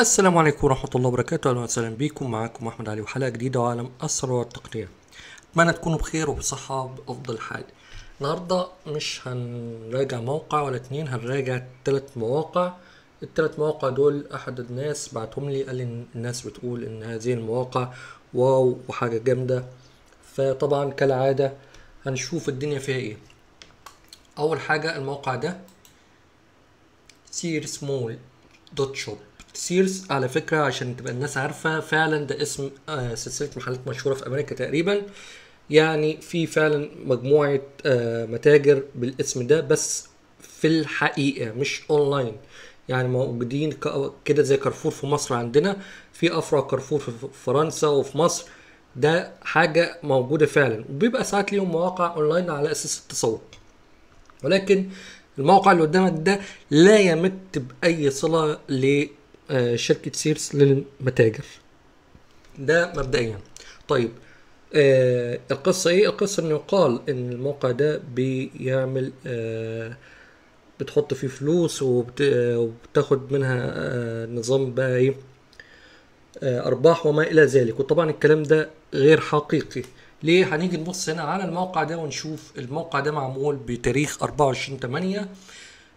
السلام عليكم ورحمة الله وبركاته أهلا وسهلا بيكم معاكم أحمد علي وحلقة جديدة عالم الثروة التقنية أتمنى تكونوا بخير وبصحة بأفضل حال النهاردة مش هنراجع موقع ولا اتنين هنراجع تلات مواقع التلات مواقع دول أحد الناس بعتهم لي قال لي الناس بتقول إن هذه المواقع واو وحاجة جامدة فطبعا كالعادة هنشوف الدنيا فيها إيه أول حاجة الموقع ده سير سمول دوت شوب سيرز على فكره عشان تبقى الناس عارفه فعلا ده اسم آه، سلسله محلات مشهوره في امريكا تقريبا يعني في فعلا مجموعه آه، متاجر بالاسم ده بس في الحقيقه مش اونلاين يعني موجودين كده زي كارفور في مصر عندنا في افرع كارفور في فرنسا وفي مصر ده حاجه موجوده فعلا وبيبقى ساعات ليهم مواقع اونلاين على اساس التسوق ولكن الموقع اللي قدامك ده لا يمت باي صله ل آه، شركه سيرس للمتاجر ده مبدئيا طيب آه القصة ايه؟ القصة انه يقال ان الموقع ده بيعمل آه بتحط فيه فلوس آه، وبتاخد منها آه نظام بقى ايه آه ارباح وما الى ذلك وطبعا الكلام ده غير حقيقي ليه هنيجي نبص هنا على الموقع ده ونشوف الموقع ده معمول بتاريخ 24 8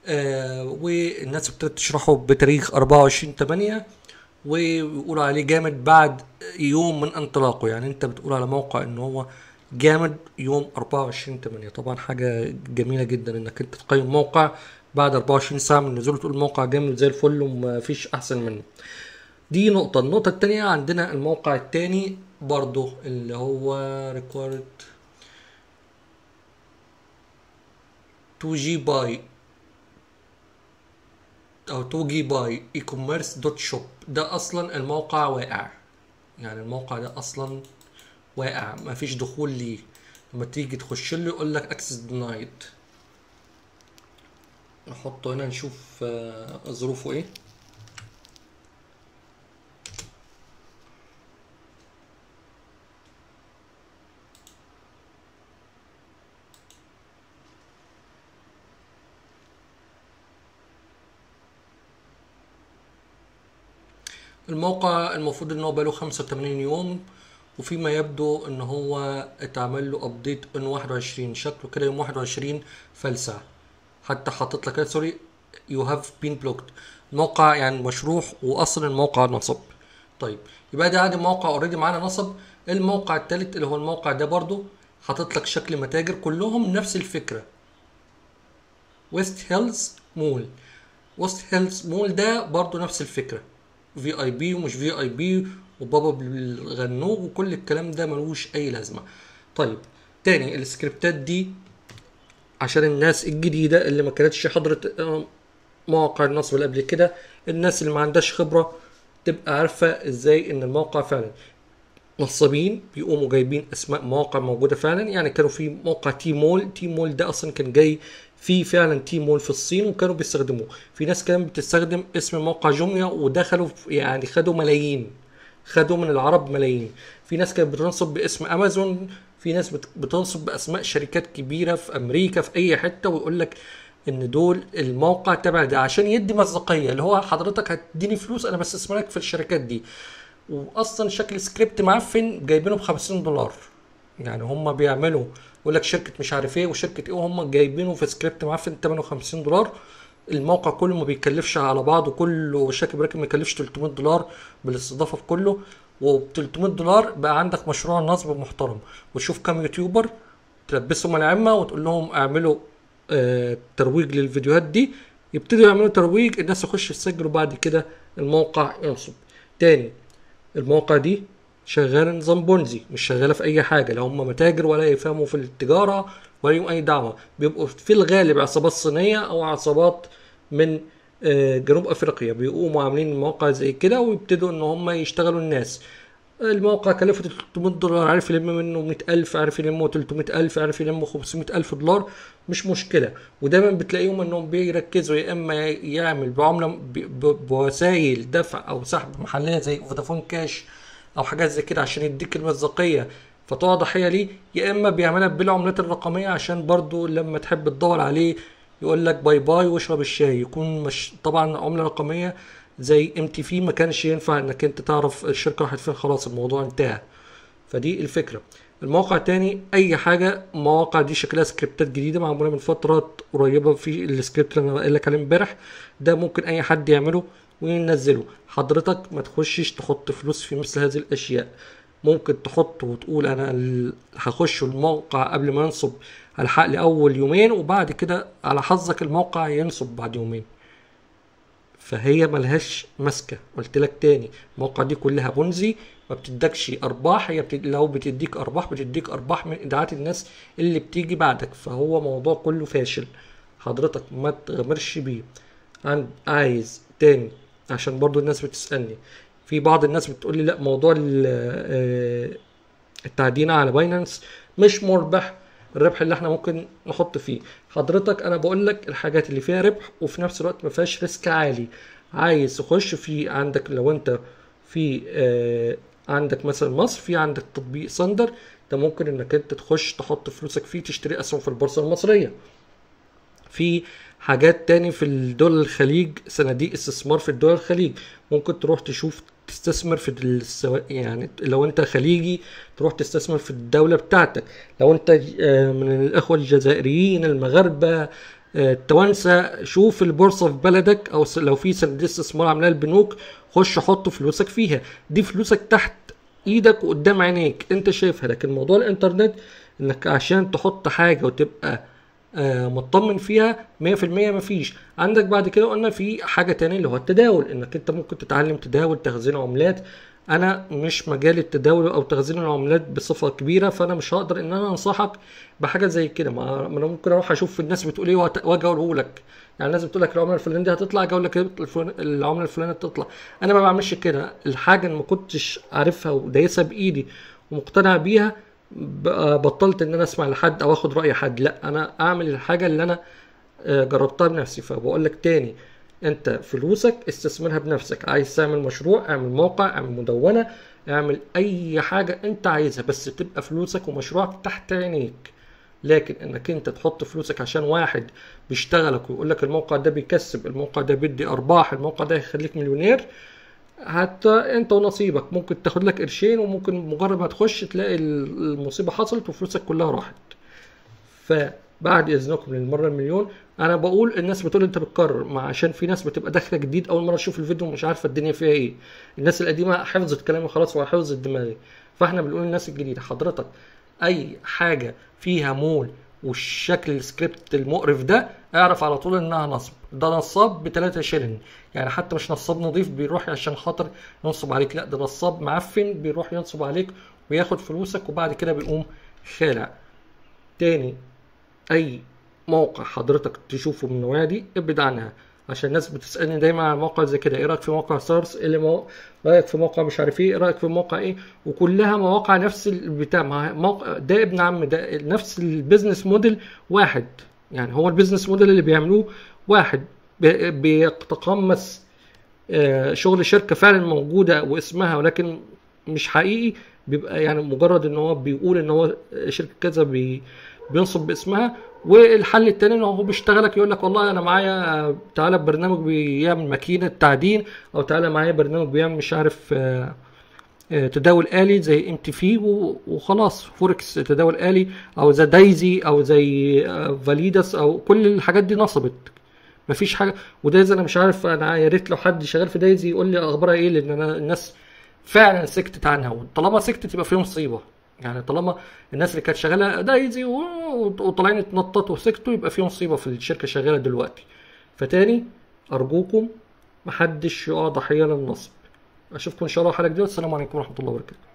آه، والناس ابتدت تشرحه بتاريخ 24 8 ويقول عليه جامد بعد يوم من انطلاقه يعني انت بتقول على موقع ان هو جامد يوم 24 8 طبعا حاجه جميله جدا انك انت تقيم موقع بعد 24 ساعه من نزوله تقول الموقع جامد زي الفل ومفيش احسن منه دي نقطه النقطه الثانيه عندنا الموقع الثاني برضه اللي هو ريكورد 2 جي باي او توجي باي اي كوميرس دوت شوب ده اصلا الموقع واقع يعني الموقع ده اصلا واقع مفيش دخول ليه لما تيجي تخش له يقول لك اكسس دينايد نحطه هنا نشوف آه، ظروفه ايه الموقع المفروض ان هو بقاله 85 يوم وفيما يبدو ان هو اتعمل له ابديت ان 21 شكله كده يوم 21 فلسع حتى حاطط لك سوري يو هاف بين بلوكت الموقع يعني مشروح واصل الموقع نصب طيب يبقى ده عادي موقع اوريدي معانا نصب الموقع التالت اللي هو الموقع ده برضو حاطط لك شكل متاجر كلهم نفس الفكره ويست هيلز مول ويست هيلز مول ده برضو نفس الفكره في اي بي ومش في اي بي وبابا بالغنوج وكل الكلام ده ملوش اي لازمه طيب تاني السكريبتات دي عشان الناس الجديده اللي ما كانتش حضرت آه، مواقع النصب اللي قبل كده الناس اللي ما عندهاش خبره تبقى عارفه ازاي ان الموقع فعلا نصابين بيقوموا جايبين اسماء مواقع موجوده فعلا يعني كانوا في موقع تي مول تي مول ده اصلا كان جاي في فعلا تي مول في الصين وكانوا بيستخدموه في ناس كانت بتستخدم اسم موقع جوميا ودخلوا يعني خدوا ملايين خدوا من العرب ملايين في ناس كانت بتنصب باسم امازون في ناس بتنصب باسماء شركات كبيره في امريكا في اي حته ويقول لك ان دول الموقع تبع ده عشان يدي مصداقيه اللي هو حضرتك هتديني فلوس انا بستثمرك في الشركات دي واصلا شكل سكريبت معفن جايبينه ب 50 دولار يعني هم بيعملوا يقول لك شركه مش عارف ايه وشركه ايه وهم جايبينه في سكريبت معفن 58 دولار الموقع كله ما بيتكلفش على بعضه كله شاكب راكب ما يكلفش 300 دولار بالاستضافه كله وب 300 دولار بقى عندك مشروع نصب محترم وتشوف كام يوتيوبر تلبسهم العمه وتقول لهم اعملوا آه ترويج للفيديوهات دي يبتدوا يعملوا ترويج الناس تخش تسجل وبعد كده الموقع ينصب تاني المواقع دي شغاله نظام بونزي مش شغاله في اي حاجه لا هم متاجر ولا يفهموا في التجاره ولا ليهم اي دعوه بيبقوا في الغالب عصابات صينيه او عصابات من آه، جنوب افريقيا بيقوموا عاملين مواقع زي كده ويبتدوا ان هم يشتغلوا الناس الموقع كلفه 300 دولار عارف يلم منه 100000 عارف يلمه 300000 عارف يلمه 500000 دولار مش مشكله ودايما بتلاقيهم انهم بيركزوا يا اما يعمل بعمله بوسائل دفع او سحب محليه زي فودافون كاش او حاجات زي كده عشان يديك المصداقيه فتقع ضحيه ليه يا اما بيعملها بالعملات الرقميه عشان برضو لما تحب تدور عليه يقول لك باي باي واشرب الشاي يكون مش طبعا عمله رقميه زي ام تي في ما كانش ينفع انك انت تعرف الشركه راحت فين خلاص الموضوع انتهى فدي الفكره الموقع تاني اي حاجه مواقع دي شكلها سكريبتات جديده معموله من فترات قريبه في السكريبت اللي انا قايل لك عليه امبارح ده ممكن اي حد يعمله وينزله حضرتك ما تخشش تحط فلوس في مثل هذه الاشياء ممكن تحط وتقول انا هخش الموقع قبل ما ينصب هلحق لي اول يومين وبعد كده على حظك الموقع ينصب بعد يومين فهي ملهاش ماسكه قلت لك تاني الموقع دي كلها بونزي ما بتدكش ارباح هي بتد... لو بتديك ارباح بتديك ارباح من ادعاءات الناس اللي بتيجي بعدك فهو موضوع كله فاشل حضرتك ما تغامرش بيه عند عايز تاني عشان برضو الناس بتسالني في بعض الناس بتقول لي لا موضوع آه، التعدين على باينانس مش مربح الربح اللي احنا ممكن نحط فيه حضرتك انا بقول لك الحاجات اللي فيها ربح وفي نفس الوقت ما فيهاش ريسك عالي عايز تخش في عندك لو انت في آه عندك مثلا مصر في عندك تطبيق سندر ده ممكن انك انت تخش تحط فلوسك فيه تشتري اسهم في البورصه المصريه في حاجات تاني في الدول الخليج صناديق استثمار في الدول الخليج ممكن تروح تشوف تستثمر في السو... يعني لو انت خليجي تروح تستثمر في الدوله بتاعتك لو انت آه، من الاخوه الجزائريين المغاربه التوانسه آه، شوف البورصه في بلدك او لو في صناديق استثمار عاملاها البنوك خش حط فلوسك فيها دي فلوسك تحت ايدك وقدام عينيك انت شايفها لكن موضوع الانترنت انك عشان تحط حاجه وتبقى آه، مطمن فيها 100% مفيش عندك بعد كده قلنا في حاجه تانية اللي هو التداول انك انت ممكن تتعلم تداول تخزين عملات انا مش مجال التداول او تخزين العملات بصفه كبيره فانا مش هقدر ان انا انصحك بحاجه زي كده ما انا ممكن اروح اشوف الناس بتقول ايه واجاوبه لك يعني الناس بتقول لك العمله الفلانيه دي هتطلع اجاوب لك العمله الفلانيه تطلع انا ما بعملش كده الحاجه اللي ما كنتش عارفها ودايسها بايدي ومقتنع بيها بطلت ان انا اسمع لحد او اخد راي حد لا انا اعمل الحاجه اللي انا آه، جربتها بنفسي فبقول لك تاني انت فلوسك استثمرها بنفسك عايز تعمل مشروع اعمل موقع اعمل مدونه اعمل اي حاجه انت عايزها بس تبقى فلوسك ومشروعك تحت عينيك لكن انك انت تحط فلوسك عشان واحد بيشتغلك ويقول لك الموقع ده بيكسب الموقع ده بيدي ارباح الموقع ده هيخليك مليونير حتى انت ونصيبك ممكن تاخد لك قرشين وممكن مجرد ما تخش تلاقي المصيبه حصلت وفلوسك كلها راحت فبعد اذنكم للمره المليون انا بقول الناس بتقول انت بتكرر ما عشان في ناس بتبقى داخله جديد اول مره تشوف الفيديو مش عارفه الدنيا فيها ايه الناس القديمه حفظت كلامي خلاص وحفظت دماغي فاحنا بنقول للناس الجديده حضرتك اي حاجه فيها مول والشكل السكريبت المقرف ده اعرف على طول انها نصب ده نصاب ب 3 شيلن يعني حتى مش نصاب نظيف بيروح عشان خاطر ينصب عليك لا ده نصاب معفن بيروح ينصب عليك وياخد فلوسك وبعد كده بيقوم خالع تاني اي موقع حضرتك تشوفه من النوعيه دي ابعد عنها عشان الناس بتسالني دايما على موقع زي كده ايه رايك في موقع سارس ايه مو... رايك في موقع مش عارف ايه, إيه رايك في موقع ايه وكلها مواقع نفس البتاع موقع ده ابن عم ده نفس البيزنس موديل واحد يعني هو البيزنس موديل اللي بيعملوه واحد بيتقمص آه، شغل شركه فعلا موجوده واسمها ولكن مش حقيقي بيبقى يعني مجرد ان هو بيقول ان هو شركه كذا بي بينصب باسمها والحل التاني ان هو بيشتغلك يقول لك والله انا معايا تعالى برنامج بيعمل ماكينه تعدين او تعالى معايا برنامج بيعمل مش عارف آه، آه، تداول آلي زي ام تي في وخلاص فوركس تداول آلي او زي دايزي او زي آه، فاليداس او كل الحاجات دي نصبت مفيش حاجه ودايزي انا مش عارف انا يا ريت لو حد شغال في دايزي يقول لي اخبارها ايه لان انا الناس فعلا سكتت عنها وطالما سكتت يبقى في مصيبه يعني طالما الناس اللي كانت شغاله دايزي وطالعين اتنططوا وسكتوا يبقى في مصيبه في الشركه شغاله دلوقتي فتاني ارجوكم محدش يقع ضحيه للنصب اشوفكم ان شاء الله حلقه جديده والسلام عليكم ورحمه الله وبركاته